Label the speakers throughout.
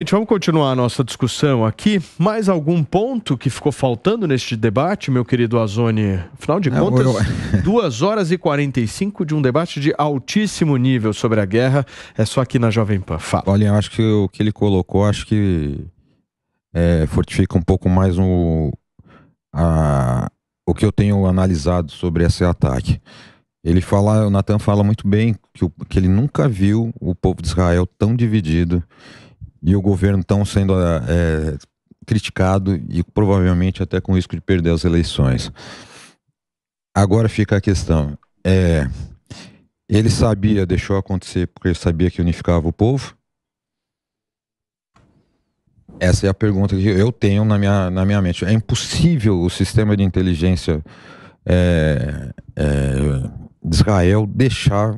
Speaker 1: Gente, vamos continuar a nossa discussão aqui. Mais algum ponto que ficou faltando neste debate, meu querido Azone? Afinal de é, contas, Não, eu... 2 horas e 45 de um debate de altíssimo nível sobre a guerra. É só aqui na Jovem Pan.
Speaker 2: Fala. Olha, eu acho que o que ele colocou, acho que é, fortifica um pouco mais o, a, o que eu tenho analisado sobre esse ataque. Ele fala, o Natan fala muito bem que, o, que ele nunca viu o povo de Israel tão dividido e o governo estão sendo é, criticado e provavelmente até com risco de perder as eleições. Agora fica a questão: é, ele sabia, deixou acontecer porque sabia que unificava o povo? Essa é a pergunta que eu tenho na minha, na minha mente. É impossível o sistema de inteligência é, é de Israel deixar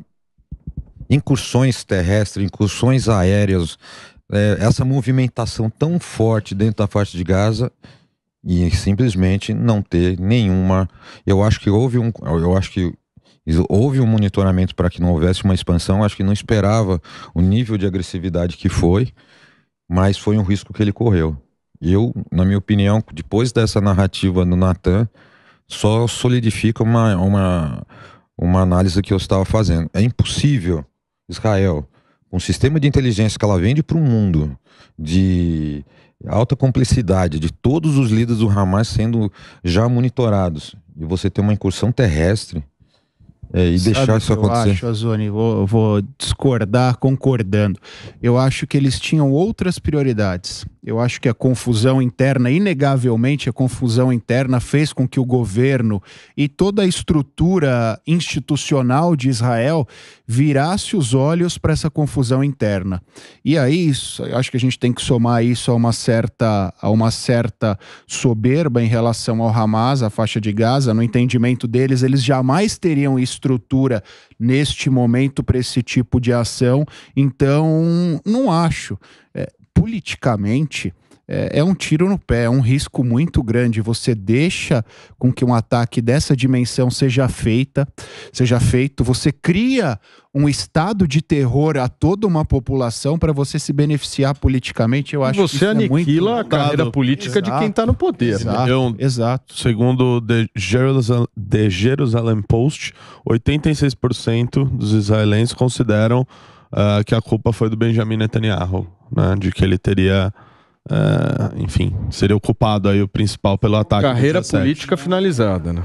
Speaker 2: incursões terrestres, incursões aéreas é, essa movimentação tão forte dentro da faixa de Gaza e simplesmente não ter nenhuma. Eu acho que houve um, eu acho que houve um monitoramento para que não houvesse uma expansão. Acho que não esperava o nível de agressividade que foi, mas foi um risco que ele correu. Eu, na minha opinião, depois dessa narrativa do Natan, só solidifica uma, uma, uma análise que eu estava fazendo. É impossível Israel um sistema de inteligência que ela vende para o mundo de alta complexidade, de todos os líderes do Hamas sendo já monitorados, e você tem uma incursão terrestre, é, e Sabe deixar isso acontecer. Eu acho,
Speaker 3: Azoni, vou, vou discordar concordando. Eu acho que eles tinham outras prioridades. Eu acho que a confusão interna, inegavelmente, a confusão interna fez com que o governo e toda a estrutura institucional de Israel virasse os olhos para essa confusão interna. E aí, isso, eu acho que a gente tem que somar isso a uma certa, a uma certa soberba em relação ao Hamas, a faixa de Gaza. No entendimento deles, eles jamais teriam isso estrutura neste momento para esse tipo de ação. Então, não acho. É, politicamente, é, é um tiro no pé, é um risco muito grande. Você deixa com que um ataque dessa dimensão seja feita, seja feito, você cria um estado de terror a toda uma população para você se beneficiar politicamente, eu acho você que isso aniquila é muito... a carreira
Speaker 1: política Exato. de quem está no poder. Né? Exato. Eu, Exato. Segundo The Jerusalem, The Jerusalem Post, 86% dos israelenses consideram uh, que a culpa foi do Benjamin Netanyahu, né, de que ele teria é, enfim, seria o culpado aí o principal pelo ataque. Carreira política finalizada, né?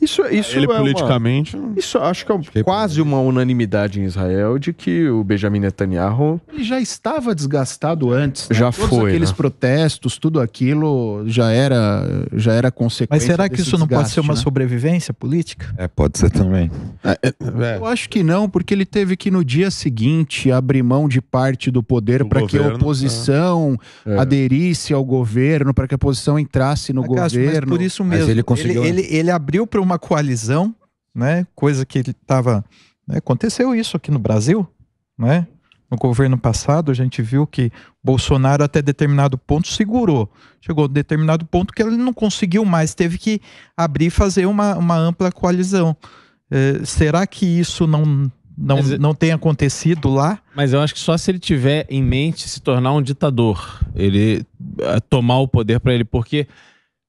Speaker 1: Isso, isso Ele é politicamente. Uma, isso acho que é um, que quase uma unanimidade em Israel de que o Benjamin Netanyahu.
Speaker 3: Ele já estava desgastado antes. Né? Já Todos foi. aqueles né? protestos, tudo aquilo já era, já era consequência. Mas será que isso não pode ser uma né?
Speaker 4: sobrevivência política? É, pode ser também.
Speaker 3: É, é, é, Eu acho que não, porque ele teve que no dia seguinte abrir mão de parte do poder para que a oposição é. É. aderisse ao governo, para que a oposição entrasse no governo. Cássio, por isso mesmo. Mas ele conseguiu. ele, ele, ele abriu para uma coalizão, né? Coisa que ele estava. Né? aconteceu
Speaker 4: isso aqui no Brasil, né? No governo passado, a gente viu que Bolsonaro, até determinado ponto, segurou. Chegou a determinado ponto que ele não conseguiu mais, teve que abrir e fazer uma, uma ampla coalizão. É, será que isso não, não, mas, é- não tem acontecido lá.
Speaker 5: Mas eu acho que só se ele tiver em mente se tornar um ditador, ele é, tomar o poder para ele, porque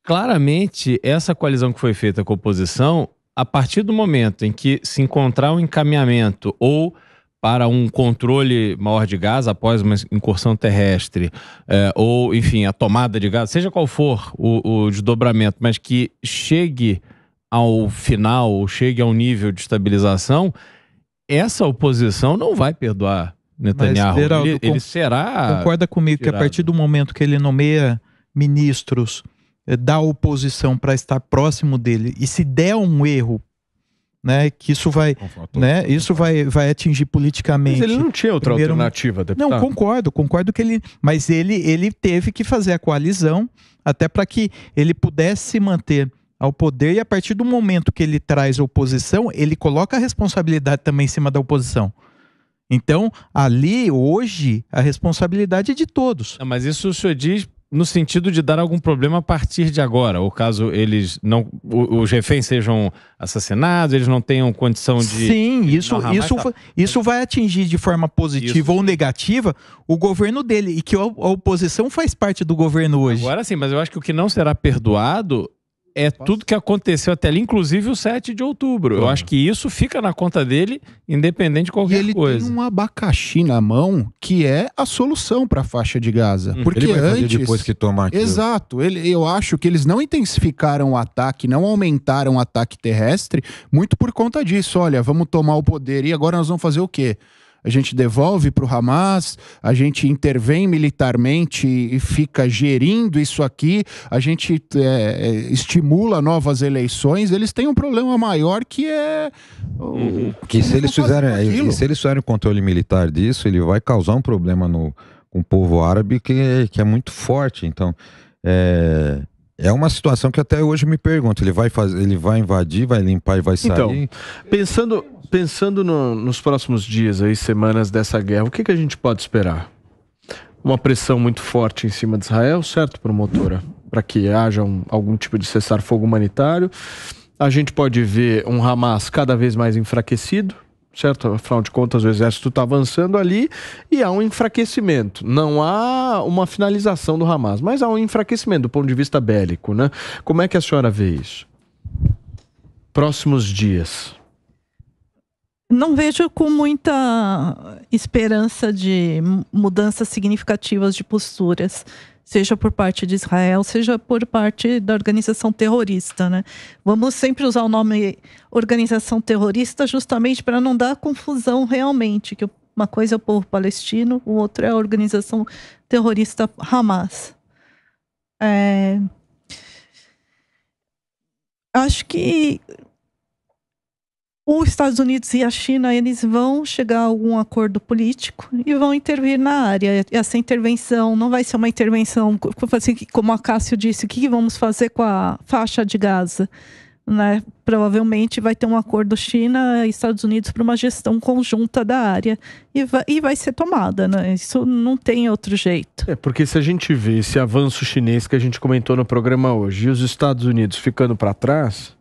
Speaker 5: Claramente, essa coalizão que foi feita, com a oposição, a partir do momento em que se encontrar um encaminhamento ou para um controle maior de gás após uma incursão terrestre, é, ou, enfim, a tomada de gás, seja qual for o, o desdobramento, mas que chegue ao final, ou chegue a um nível de estabilização, essa oposição não vai perdoar Netanyahu. Mas, Geraldo, ele, ele, será. Concorda comigo tirado. que a partir
Speaker 4: do momento que ele nomeia ministros é, da oposição para estar próximo dele e se der um erro né, que isso vai, né, isso vai, vai atingir politicamente. Mas ele não tinha outra Primeiro, alternativa, deputado. Não, concordo, concordo que ele, mas ele, ele teve que fazer a coalizão até para que ele pudesse manter ao poder e a partir do momento que ele traz oposição, ele coloca a responsabilidade também em cima da oposição. Então, ali, hoje, a responsabilidade é de todos.
Speaker 5: Não, mas isso o senhor diz no sentido de dar algum problema a partir de agora, ou caso eles não, os reféns sejam assassinados, eles não tenham condição de sim, isso isso tá...
Speaker 4: isso vai atingir de forma positiva isso. ou negativa o governo dele e que a oposição
Speaker 5: faz parte do governo hoje. Agora sim, mas eu acho que o que não será perdoado é Posso? tudo que aconteceu até ali, inclusive o 7 de outubro. Claro. Eu uhum. acho que isso fica na conta dele, independente
Speaker 3: de qualquer e ele coisa. Ele tem um abacaxi na mão que é a solução para a faixa de Gaza. Hum. Porque ele vai antes, fazer depois que tomar aquilo. Exato. Ele, eu acho que eles não intensificaram o ataque, não aumentaram o ataque terrestre, muito por conta disso. Olha, vamos tomar o poder e agora nós vamos fazer o quê? a gente devolve para o Hamas, a gente intervém militarmente e fica gerindo isso aqui, a gente é, é estimula novas eleições, eles têm um problema maior que é. Uhum. Que se eles fizerem, se
Speaker 2: eles fizerem o controle militar disso, ele vai causar um problema no com o povo árabe que, é, que é muito forte. Então, é, é uma situação que até hoje me pergunto. Ele vai fazer, ele vai invadir, vai limpar e vai sair. Então, pensando, pensando no, nos
Speaker 1: próximos dias aí, semanas dessa guerra, o que, que a gente pode esperar? Uma pressão muito forte em cima de Israel, certo, promotora? Para que haja um, algum tipo de cessar-fogo humanitário. A gente pode ver um Hamas cada vez mais enfraquecido, certo? Afinal de contas, o exército está avançando ali e há um enfraquecimento. Não há uma finalização do Hamas, mas há um enfraquecimento do ponto de vista bélico, né? Como é que a senhora vê isso? Próximos dias.
Speaker 4: Não vejo com muita esperança de mudanças significativas de posturas, seja por parte de Israel, seja por parte da organização terrorista. Né? Vamos sempre usar o nome organização terrorista justamente para não dar confusão realmente, que uma coisa é o povo palestino, o outro é a organização terrorista Hamas. É... Acho que os Estados Unidos e a China eles vão chegar a algum acordo político e vão intervir na área. Essa intervenção não vai ser uma intervenção, assim, como a Cássio disse, o que vamos fazer com a faixa de Gaza? Né? Provavelmente vai ter um acordo China e Estados Unidos para uma gestão conjunta da área e vai, e vai ser tomada, né? Isso não tem outro jeito.
Speaker 1: É porque se a gente vê esse avanço chinês que a gente comentou no programa hoje e os Estados Unidos ficando para trás,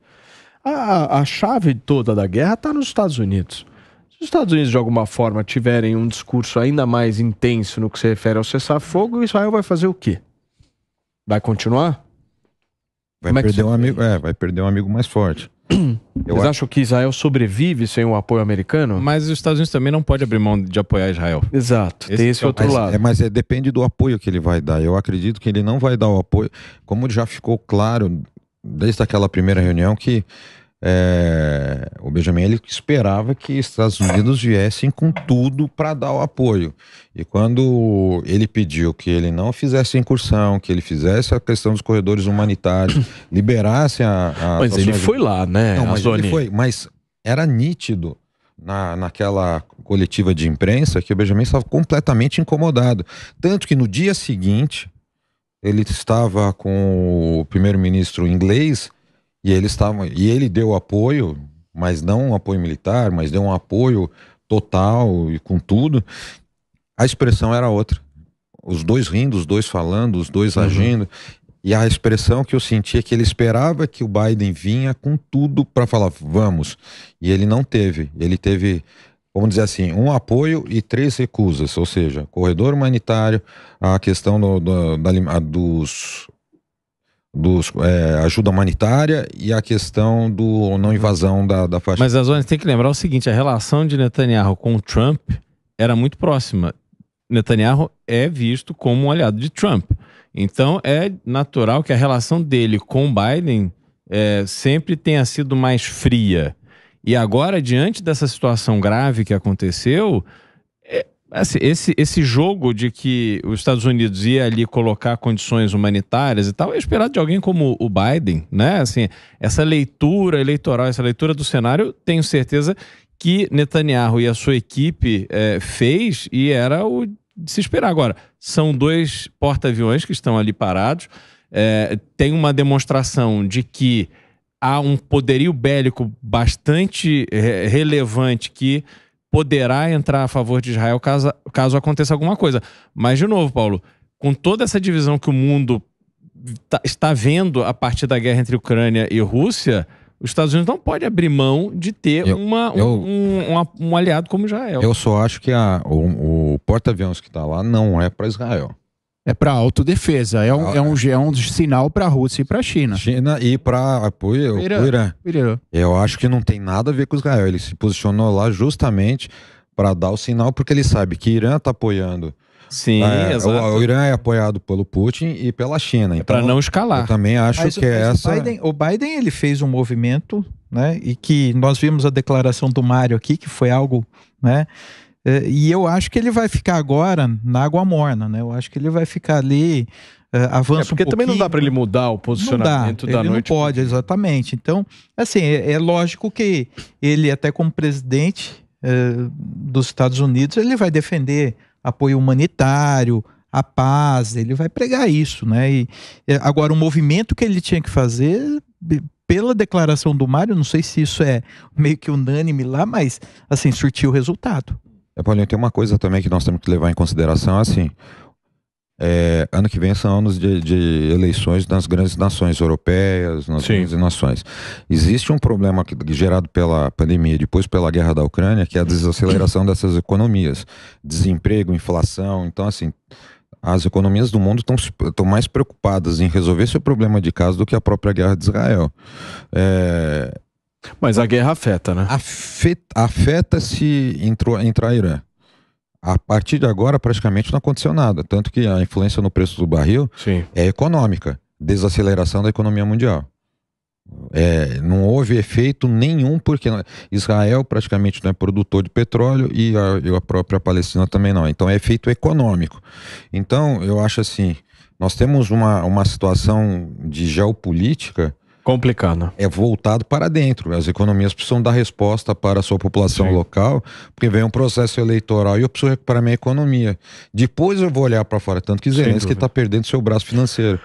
Speaker 1: a, a chave toda da guerra está nos Estados Unidos. Se os Estados Unidos, de alguma forma, tiverem um discurso ainda mais intenso no que se refere ao cessar-fogo, Israel vai fazer o quê? Vai continuar?
Speaker 2: Vai é perder um amigo, é, vai perder
Speaker 1: um amigo mais forte.
Speaker 2: Eu
Speaker 1: Vocês acham que Israel sobrevive sem o apoio americano? Mas os Estados Unidos também não pode abrir mão de apoiar Israel. Exato,
Speaker 5: esse tem esse é outro mas, lado. É,
Speaker 2: mas é, depende do apoio que ele vai dar. Eu acredito que ele não vai dar o apoio. Como já ficou claro desde aquela primeira reunião que é, o Benjamin ele esperava que Estados Unidos viessem com tudo para dar o apoio. E quando ele pediu que ele não fizesse incursão, que ele fizesse a questão dos corredores humanitários, liberasse a. a mas ele foi lá, né? Não, mas ele foi. Mas era nítido na, naquela coletiva de imprensa que o Benjamin estava completamente incomodado. Tanto que no dia seguinte ele estava com o primeiro-ministro inglês e ele estava e ele deu apoio, mas não um apoio militar, mas deu um apoio total e com tudo. A expressão era outra. Os dois rindo, os dois falando, os dois uhum. agindo. E a expressão que eu sentia é que ele esperava que o Biden vinha com tudo para falar, vamos. E ele não teve. Ele teve vamos dizer assim, um apoio e três recusas, ou seja, corredor humanitário, a questão do, do, da, dos, dos é, ajuda humanitária e a questão do não invasão da, da faixa. Mas
Speaker 5: as ONU tem que lembrar o seguinte: a relação de Netanyahu com o Trump era muito próxima. Netanyahu é visto como um aliado de Trump. Então é natural que a relação dele com Biden é, sempre tenha sido mais fria. E agora, diante dessa situação grave que aconteceu, é, assim, esse, esse jogo de que os Estados Unidos ia ali colocar condições humanitárias e tal é esperado de alguém como o Biden, né? Assim, essa leitura eleitoral, essa leitura do cenário, tenho certeza que Netanyahu e a sua equipe é, fez e era o de se esperar. Agora, são dois porta-aviões que estão ali parados. É, tem uma demonstração de que há um poderio bélico bastante eh, relevante que poderá entrar a favor de Israel caso, caso aconteça alguma coisa. Mas, de novo, Paulo, com toda essa divisão que o mundo tá, está vendo a partir da guerra entre Ucrânia e Rússia,
Speaker 2: os Estados Unidos não pode abrir mão de ter eu, uma, eu,
Speaker 5: um, um, um, aliado como
Speaker 3: Israel.
Speaker 2: Eu só acho que a, o, o porta-aviões que está lá não é para Israel. É para autodefesa. É um, ah, é, um, é, é um sinal para a Rússia e para a China. China e para o Irã. Eu acho que não tem nada a ver com Israel. Ele se posicionou lá justamente para dar o sinal, porque ele sabe que Irã está apoiando. Sim, é, o, o, Irã é apoiado pelo Putin e pela China. É então, é para não escalar. Eu também acho mas, que é essa. O Biden,
Speaker 4: o Biden ele fez um movimento, né? E que nós vimos a declaração do Mário aqui, que foi algo, né? É, e eu acho que ele vai ficar agora na água morna, né? Eu acho que ele vai ficar ali uh, avança é, porque um também não dá para ele mudar o posicionamento não dá, da ele noite. Não pode, exatamente. Então, assim, é, é lógico que ele, até como presidente uh, dos Estados Unidos, ele vai defender apoio humanitário, a paz, ele vai pregar isso, né? E, agora, o movimento que ele tinha que fazer, pela declaração do Mário, não sei se isso é meio que unânime lá, mas assim, surtiu o resultado.
Speaker 2: É, Paulinho, tem uma coisa também que nós temos que levar em consideração, é assim, é, ano que vem são anos de, de, eleições nas grandes nações europeias, nas Sim. grandes nações. Existe um problema que, gerado pela pandemia e depois pela guerra da Ucrânia, que é a desaceleração dessas economias. Desemprego, inflação. Então, assim, as economias do mundo estão mais preocupadas em resolver seu problema de casa do que a própria guerra de Israel. É, mas a guerra afeta, né? Afeta, afeta se entrou, entrar Irã. A partir de agora, praticamente não aconteceu nada. Tanto que a influência no preço do barril Sim. é econômica desaceleração da economia mundial. É, não houve efeito nenhum, porque é, Israel praticamente não é produtor de petróleo e a, e a própria Palestina também não. Então é efeito econômico. Então eu acho assim: nós temos uma, uma situação de geopolítica Complicado. É voltado para dentro. As economias precisam dar resposta para a sua população Sim. local, porque vem um processo eleitoral e eu preciso recuperar minha economia. Depois eu vou olhar para fora. Tanto que Zelensky está perdendo seu braço financeiro.